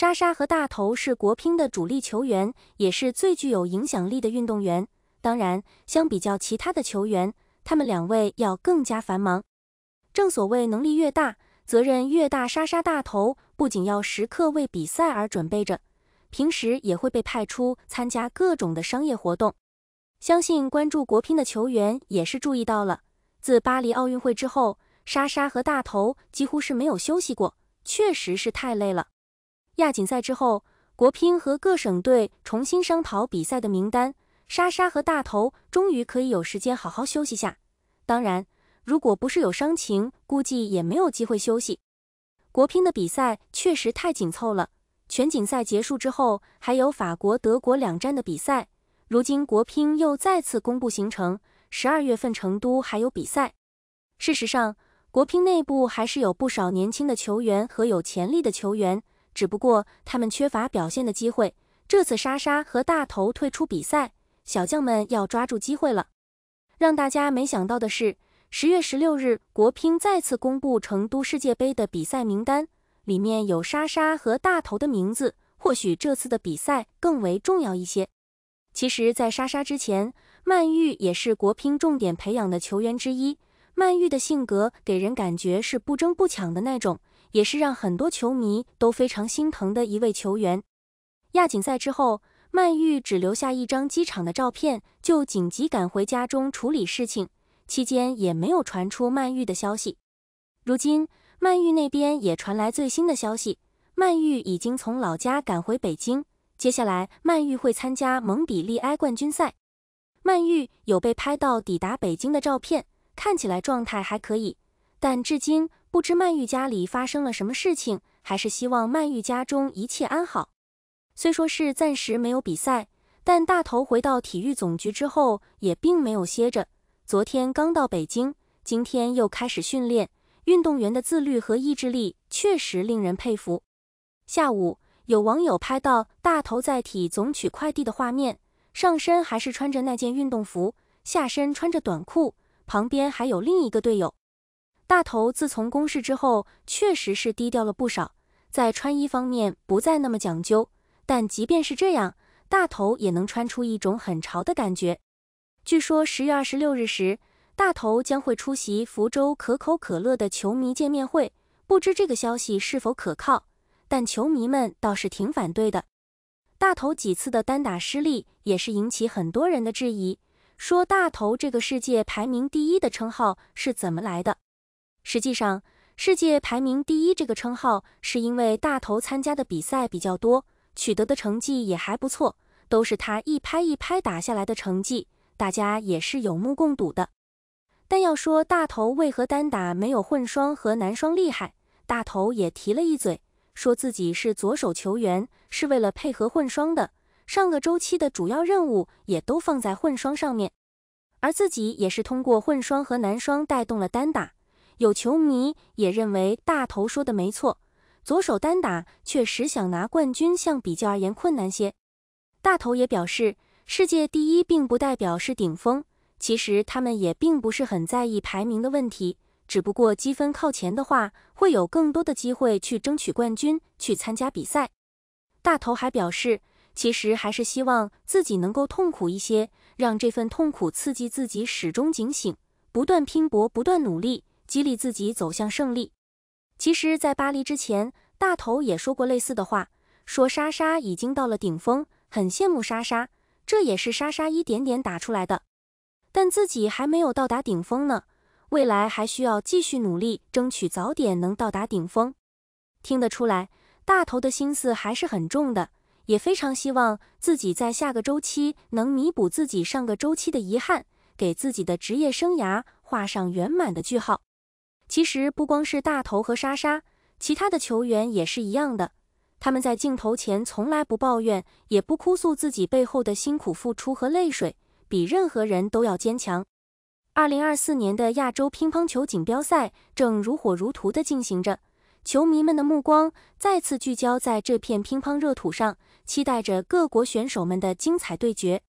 莎莎和大头是国乒的主力球员，也是最具有影响力的运动员。当然，相比较其他的球员，他们两位要更加繁忙。正所谓能力越大，责任越大。莎莎、大头不仅要时刻为比赛而准备着，平时也会被派出参加各种的商业活动。相信关注国乒的球员也是注意到了，自巴黎奥运会之后，莎莎和大头几乎是没有休息过，确实是太累了。亚锦赛之后，国乒和各省队重新商讨比赛的名单。莎莎和大头终于可以有时间好好休息下。当然，如果不是有伤情，估计也没有机会休息。国乒的比赛确实太紧凑了。全锦赛结束之后，还有法国、德国两站的比赛。如今国乒又再次公布行程，十二月份成都还有比赛。事实上，国乒内部还是有不少年轻的球员和有潜力的球员。只不过他们缺乏表现的机会。这次莎莎和大头退出比赛，小将们要抓住机会了。让大家没想到的是，十月十六日，国乒再次公布成都世界杯的比赛名单，里面有莎莎和大头的名字。或许这次的比赛更为重要一些。其实，在莎莎之前，曼玉也是国乒重点培养的球员之一。曼玉的性格给人感觉是不争不抢的那种。也是让很多球迷都非常心疼的一位球员。亚锦赛之后，曼玉只留下一张机场的照片，就紧急赶回家中处理事情，期间也没有传出曼玉的消息。如今，曼玉那边也传来最新的消息，曼玉已经从老家赶回北京，接下来曼玉会参加蒙比利埃冠军赛。曼玉有被拍到抵达北京的照片，看起来状态还可以，但至今。不知曼玉家里发生了什么事情，还是希望曼玉家中一切安好。虽说是暂时没有比赛，但大头回到体育总局之后也并没有歇着。昨天刚到北京，今天又开始训练。运动员的自律和意志力确实令人佩服。下午，有网友拍到大头在体总取快递的画面，上身还是穿着那件运动服，下身穿着短裤，旁边还有另一个队友。大头自从公示之后，确实是低调了不少，在穿衣方面不再那么讲究，但即便是这样，大头也能穿出一种很潮的感觉。据说十月二十六日时，大头将会出席福州可口可乐的球迷见面会，不知这个消息是否可靠。但球迷们倒是挺反对的。大头几次的单打失利，也是引起很多人的质疑，说大头这个世界排名第一的称号是怎么来的？实际上，世界排名第一这个称号，是因为大头参加的比赛比较多，取得的成绩也还不错，都是他一拍一拍打下来的成绩，大家也是有目共睹的。但要说大头为何单打没有混双和男双厉害，大头也提了一嘴，说自己是左手球员，是为了配合混双的。上个周期的主要任务也都放在混双上面，而自己也是通过混双和男双带动了单打。有球迷也认为大头说的没错，左手单打确实想拿冠军相比较而言困难些。大头也表示，世界第一并不代表是顶峰，其实他们也并不是很在意排名的问题，只不过积分靠前的话，会有更多的机会去争取冠军，去参加比赛。大头还表示，其实还是希望自己能够痛苦一些，让这份痛苦刺激自己，始终警醒，不断拼搏，不断努力。激励自己走向胜利。其实，在巴黎之前，大头也说过类似的话，说莎莎已经到了顶峰，很羡慕莎莎，这也是莎莎一点点打出来的，但自己还没有到达顶峰呢，未来还需要继续努力，争取早点能到达顶峰。听得出来，大头的心思还是很重的，也非常希望自己在下个周期能弥补自己上个周期的遗憾，给自己的职业生涯画上圆满的句号。其实不光是大头和莎莎，其他的球员也是一样的。他们在镜头前从来不抱怨，也不哭诉自己背后的辛苦付出和泪水，比任何人都要坚强。二零二四年的亚洲乒乓球锦标赛正如火如荼地进行着，球迷们的目光再次聚焦在这片乒乓热土上，期待着各国选手们的精彩对决。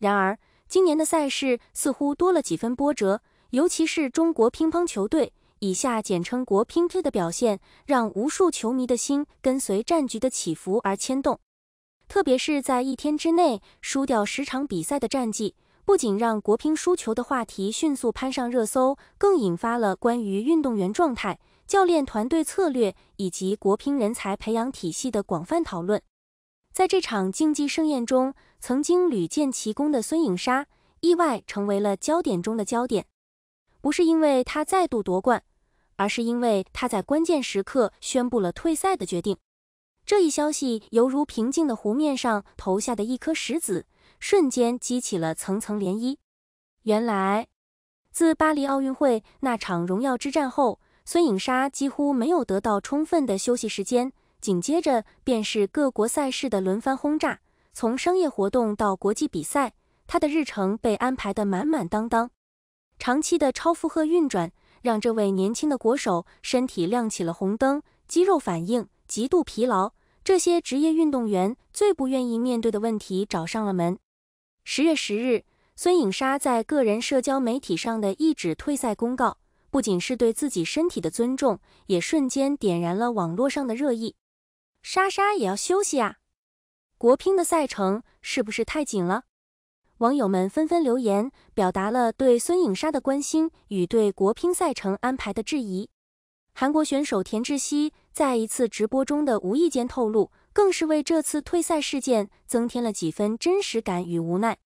然而，今年的赛事似乎多了几分波折，尤其是中国乒乓球队。以下简称国乒队的表现，让无数球迷的心跟随战局的起伏而牵动。特别是在一天之内输掉十场比赛的战绩，不仅让国乒输球的话题迅速攀上热搜，更引发了关于运动员状态、教练团队策略以及国乒人才培养体系的广泛讨论。在这场竞技盛宴中，曾经屡建奇功的孙颖莎意外成为了焦点中的焦点，不是因为她再度夺冠。而是因为他在关键时刻宣布了退赛的决定，这一消息犹如平静的湖面上投下的一颗石子，瞬间激起了层层涟漪。原来，自巴黎奥运会那场荣耀之战后，孙颖莎几乎没有得到充分的休息时间。紧接着便是各国赛事的轮番轰炸，从商业活动到国际比赛，她的日程被安排得满满当当。长期的超负荷运转。让这位年轻的国手身体亮起了红灯，肌肉反应极度疲劳，这些职业运动员最不愿意面对的问题找上了门。十月十日，孙颖莎在个人社交媒体上的一纸退赛公告，不仅是对自己身体的尊重，也瞬间点燃了网络上的热议。莎莎也要休息啊！国乒的赛程是不是太紧了？网友们纷纷留言，表达了对孙颖莎的关心与对国乒赛程安排的质疑。韩国选手田志希在一次直播中的无意间透露，更是为这次退赛事件增添了几分真实感与无奈。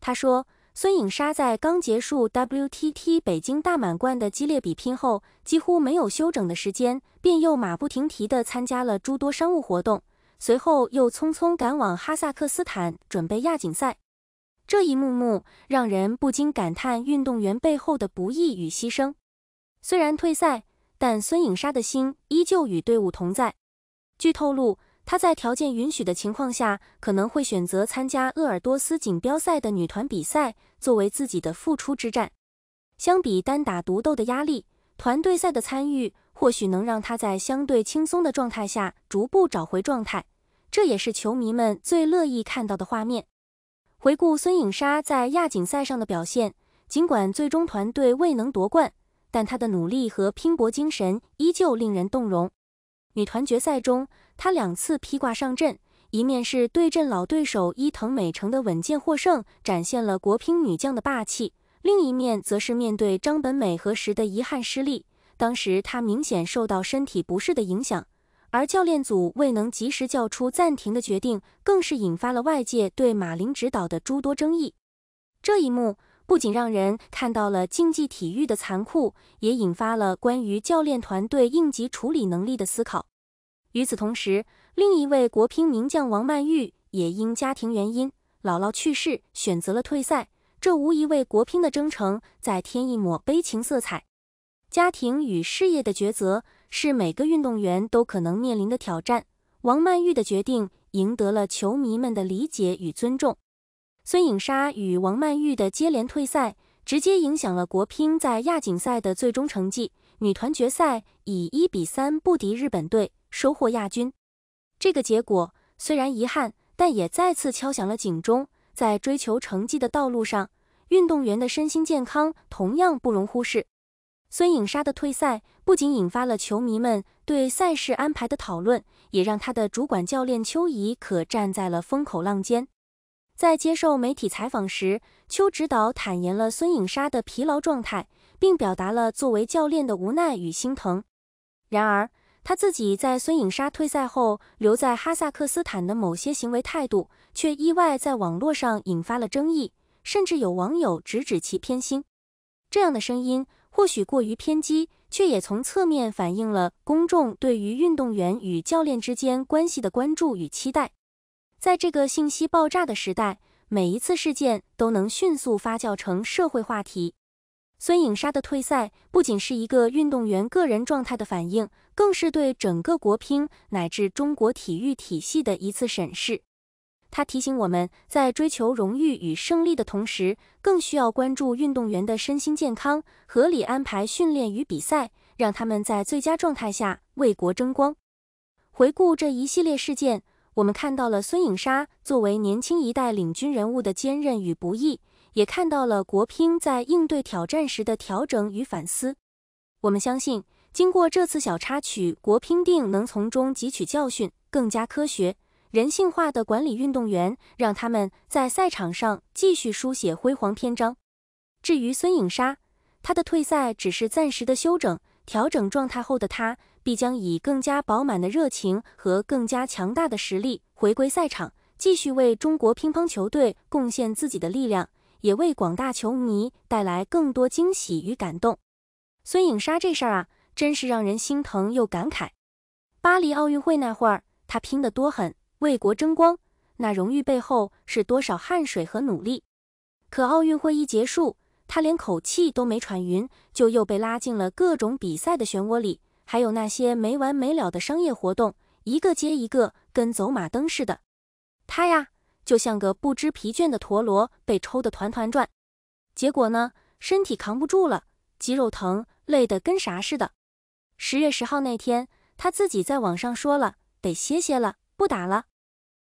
他说，孙颖莎在刚结束 WTT 北京大满贯的激烈比拼后，几乎没有休整的时间，便又马不停蹄地参加了诸多商务活动，随后又匆匆赶往哈萨克斯坦准备亚锦赛。这一幕幕让人不禁感叹运动员背后的不易与牺牲。虽然退赛，但孙颖莎的心依旧与队伍同在。据透露，她在条件允许的情况下，可能会选择参加鄂尔多斯锦标赛的女团比赛，作为自己的复出之战。相比单打独斗的压力，团队赛的参与或许能让她在相对轻松的状态下逐步找回状态。这也是球迷们最乐意看到的画面。回顾孙颖莎在亚锦赛上的表现，尽管最终团队未能夺冠，但她的努力和拼搏精神依旧令人动容。女团决赛中，她两次披挂上阵，一面是对阵老对手伊藤美诚的稳健获胜，展现了国乒女将的霸气；另一面则是面对张本美和时的遗憾失利，当时她明显受到身体不适的影响。而教练组未能及时叫出暂停的决定，更是引发了外界对马林指导的诸多争议。这一幕不仅让人看到了竞技体育的残酷，也引发了关于教练团队应急处理能力的思考。与此同时，另一位国乒名将王曼玉也因家庭原因，姥姥去世，选择了退赛，这无疑为国乒的征程再添一抹悲情色彩。家庭与事业的抉择。是每个运动员都可能面临的挑战。王曼玉的决定赢得了球迷们的理解与尊重。孙颖莎与王曼玉的接连退赛，直接影响了国乒在亚锦赛的最终成绩。女团决赛以一比三不敌日本队，收获亚军。这个结果虽然遗憾，但也再次敲响了警钟：在追求成绩的道路上，运动员的身心健康同样不容忽视。孙颖莎的退赛不仅引发了球迷们对赛事安排的讨论，也让他的主管教练邱怡可站在了风口浪尖。在接受媒体采访时，邱指导坦言了孙颖莎的疲劳状态，并表达了作为教练的无奈与心疼。然而，他自己在孙颖莎退赛后留在哈萨克斯坦的某些行为态度，却意外在网络上引发了争议，甚至有网友直指其偏心。这样的声音。或许过于偏激，却也从侧面反映了公众对于运动员与教练之间关系的关注与期待。在这个信息爆炸的时代，每一次事件都能迅速发酵成社会话题。孙颖莎的退赛不仅是一个运动员个人状态的反应，更是对整个国乒乃至中国体育体系的一次审视。他提醒我们，在追求荣誉与胜利的同时，更需要关注运动员的身心健康，合理安排训练与比赛，让他们在最佳状态下为国争光。回顾这一系列事件，我们看到了孙颖莎作为年轻一代领军人物的坚韧与不易，也看到了国乒在应对挑战时的调整与反思。我们相信，经过这次小插曲，国乒定能从中汲取教训，更加科学。人性化的管理运动员，让他们在赛场上继续书写辉煌篇章。至于孙颖莎，她的退赛只是暂时的休整，调整状态后的她，必将以更加饱满的热情和更加强大的实力回归赛场，继续为中国乒乓球队贡献自己的力量，也为广大球迷带来更多惊喜与感动。孙颖莎这事儿啊，真是让人心疼又感慨。巴黎奥运会那会儿，她拼得多狠！为国争光，那荣誉背后是多少汗水和努力？可奥运会一结束，他连口气都没喘匀，就又被拉进了各种比赛的漩涡里，还有那些没完没了的商业活动，一个接一个，跟走马灯似的。他呀，就像个不知疲倦的陀螺，被抽得团团转。结果呢，身体扛不住了，肌肉疼，累得跟啥似的。十月十号那天，他自己在网上说了：“得歇歇了。”不打了，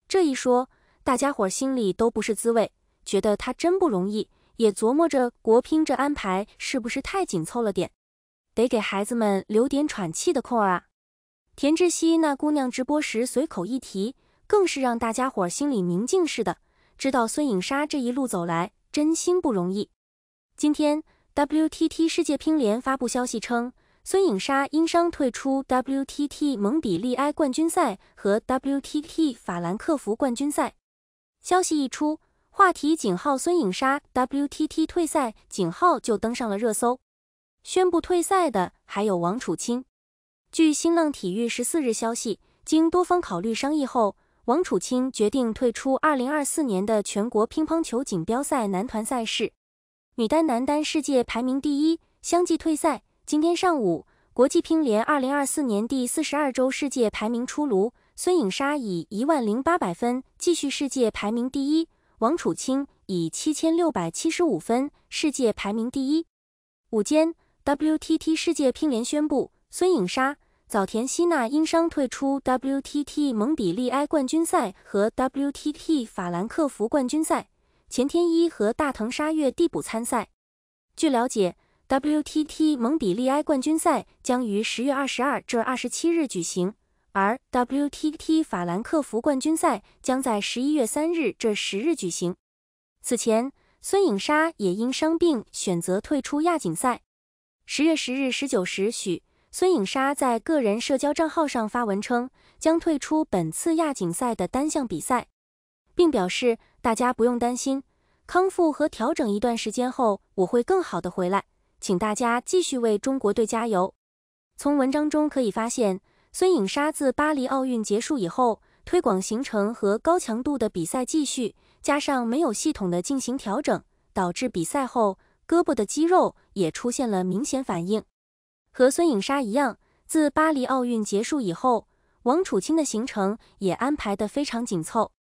这一说，大家伙心里都不是滋味，觉得他真不容易，也琢磨着国乒这安排是不是太紧凑了点，得给孩子们留点喘气的空儿啊。田志希那姑娘直播时随口一提，更是让大家伙心里明镜似的，知道孙颖莎这一路走来真心不容易。今天 WTT 世界乒联发布消息称。孙颖莎因伤退出 WTT 蒙彼利埃冠军赛和 WTT 法兰克福冠军赛。消息一出，话题井号孙颖莎 WTT 退赛井号就登上了热搜。宣布退赛的还有王楚钦。据新浪体育十四日消息，经多方考虑商议后，王楚钦决定退出2024年的全国乒乓球锦标赛男团赛事、女单、男单世界排名第一相继退赛。今天上午，国际乒联二零二四年第四十二周世界排名出炉，孙颖莎以一万零八百分继续世界排名第一，王楚钦以七千六百七十五分世界排名第一。午间，WTT 世界乒联宣布，孙颖莎、早田希娜因伤退出 WTT 蒙彼利埃冠军赛和 WTT 法兰克福冠军赛，钱天一和大藤沙月递补参赛。据了解。WTT 蒙彼利埃冠军赛将于十月二十二至二十七日举行，而 WTT 法兰克福冠军赛将在十一月三日至十日举行。此前，孙颖莎也因伤病选择退出亚锦赛。十月十日十九时许，孙颖莎在个人社交账号上发文称，将退出本次亚锦赛的单项比赛，并表示大家不用担心，康复和调整一段时间后，我会更好的回来。请大家继续为中国队加油。从文章中可以发现，孙颖莎自巴黎奥运结束以后，推广行程和高强度的比赛继续，加上没有系统的进行调整，导致比赛后胳膊的肌肉也出现了明显反应。和孙颖莎一样，自巴黎奥运结束以后，王楚钦的行程也安排得非常紧凑。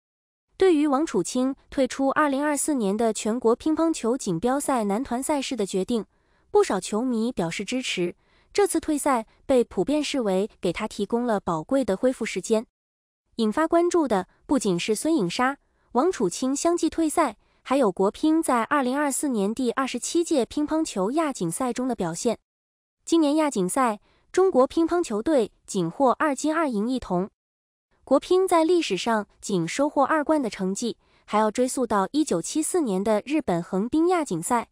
对于王楚钦退出2024年的全国乒乓球锦标赛男团赛事的决定，不少球迷表示支持，这次退赛被普遍视为给他提供了宝贵的恢复时间。引发关注的不仅是孙颖莎、王楚钦相继退赛，还有国乒在二零二四年第二十七届乒乓球亚锦赛中的表现。今年亚锦赛，中国乒乓球队仅获二金二银一铜。国乒在历史上仅收获二冠的成绩，还要追溯到一九七四年的日本横滨亚锦赛。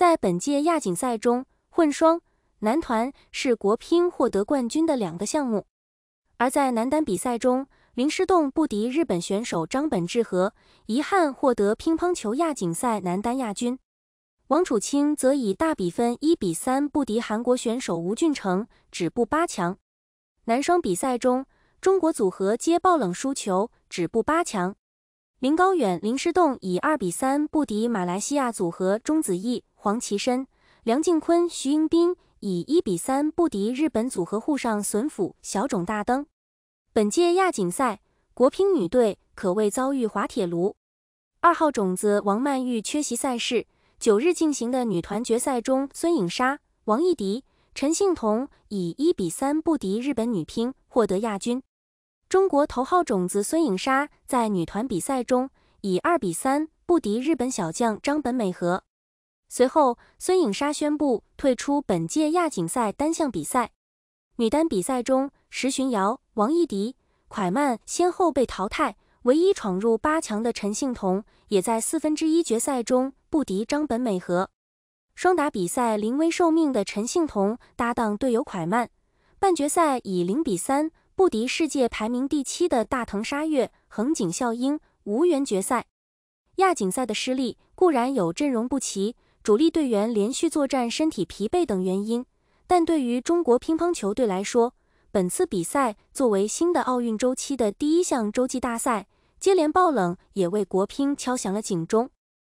在本届亚锦赛中，混双、男团是国乒获得冠军的两个项目。而在男单比赛中，林诗栋不敌日本选手张本智和，遗憾获得乒乓球亚锦赛男单亚军。王楚钦则以大比分一比三不敌韩国选手吴俊成，止步八强。男双比赛中，中国组合皆爆冷输球，止步八强。林高远、林诗栋以二比三不敌马来西亚组合钟子毅、黄绮珊、梁靖昆、徐英彬，以一比三不敌日本组合沪上隼辅、小冢大登。本届亚锦赛，国乒女队可谓遭遇滑铁卢，二号种子王曼玉缺席赛事。九日进行的女团决赛中，孙颖莎、王艺迪、陈幸同以一比三不敌日本女乒，获得亚军。中国头号种子孙颖莎在女团比赛中以二比三不敌日本小将张本美和。随后，孙颖莎宣布退出本届亚锦赛单项比赛。女单比赛中，石洵瑶、王艺迪、蒯曼先后被淘汰，唯一闯入八强的陈幸同也在四分之一决赛中不敌张本美和。双打比赛临危受命的陈幸同搭档队友蒯曼，半决赛以零比三。不敌世界排名第七的大藤沙月、横井孝英，无缘决赛。亚锦赛的失利固然有阵容不齐、主力队员连续作战、身体疲惫等原因，但对于中国乒乓球队来说，本次比赛作为新的奥运周期的第一项洲际大赛，接连爆冷也为国乒敲响了警钟。